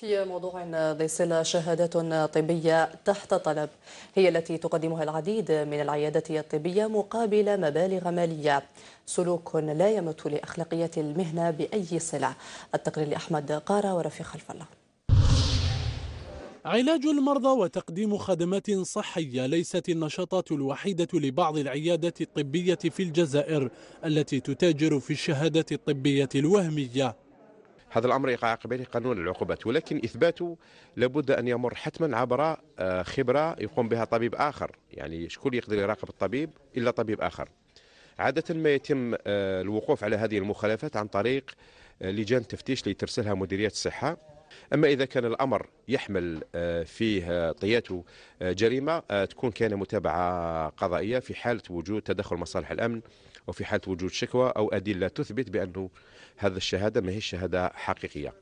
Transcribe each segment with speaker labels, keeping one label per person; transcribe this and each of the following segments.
Speaker 1: في موضوع ذي صلة شهادات طبية تحت طلب هي التي تقدمها العديد من العيادات الطبية مقابل مبالغ مالية سلوك لا يمت لأخلاقية المهنة بأي صلة التقرير لأحمد قارة ورفيق خلف الله
Speaker 2: علاج المرضى وتقديم خدمات صحية ليست النشاطات الوحيدة لبعض العيادات الطبية في الجزائر التي
Speaker 1: تتاجر في الشهادات الطبية الوهمية هذا الامر يقع قبيله قانون العقوبات ولكن اثباته لابد ان يمر حتما عبر آه، خبره يقوم بها طبيب اخر يعني شكون يقدر يراقب الطبيب الا طبيب اخر عاده ما يتم آه، الوقوف على هذه المخالفات عن طريق آه، لجان تفتيش اللي ترسلها مديريه الصحه أما إذا كان الأمر يحمل آه، فيه آه، طياته آه، جريمة تكون كان متابعة قضائية في حالة وجود تدخل مصالح الأمن وفي حالة وجود شكوى أو أدلة تثبت بأنه هذا الشهادة ما هي شهادة حقيقية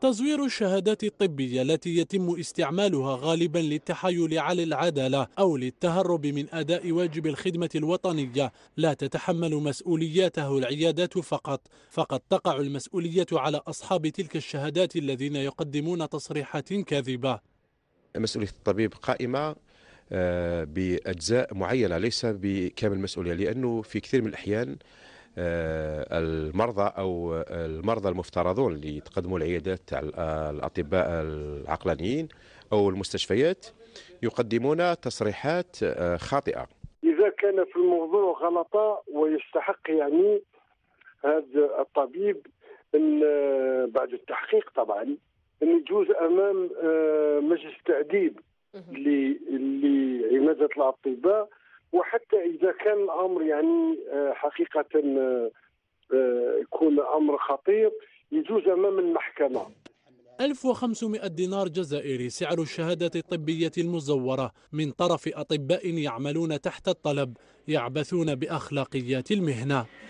Speaker 2: تزوير الشهادات الطبية التي يتم استعمالها غالبا للتحايل على العدالة أو للتهرب من أداء واجب الخدمة الوطنية لا تتحمل مسؤولياته العيادات فقط فقد تقع المسؤولية على أصحاب تلك الشهادات الذين يقدمون تصريحات كاذبة
Speaker 1: مسؤولية الطبيب قائمة آه، بأجزاء معينة ليس بكامل المسؤولية لأنه في كثير من الأحيان آه، المرضى او المرضى المفترضون اللي يتقدموا العيادات تاع الاطباء العقلانيين او المستشفيات يقدمون تصريحات آه، خاطئه
Speaker 3: اذا كان في الموضوع غلطه ويستحق يعني هذا الطبيب ان آه، بعد التحقيق طبعا ان يجوز امام مجلس اللي لعماده الاطباء وحتى إذا كان الأمر يعني آه، حقيقة آه، آه، يكون أمر خطير يجوز أمام المحكمة
Speaker 2: 1500 دينار جزائري سعر الشهادة الطبية المزورة من طرف أطباء يعملون تحت الطلب يعبثون بأخلاقيات المهنة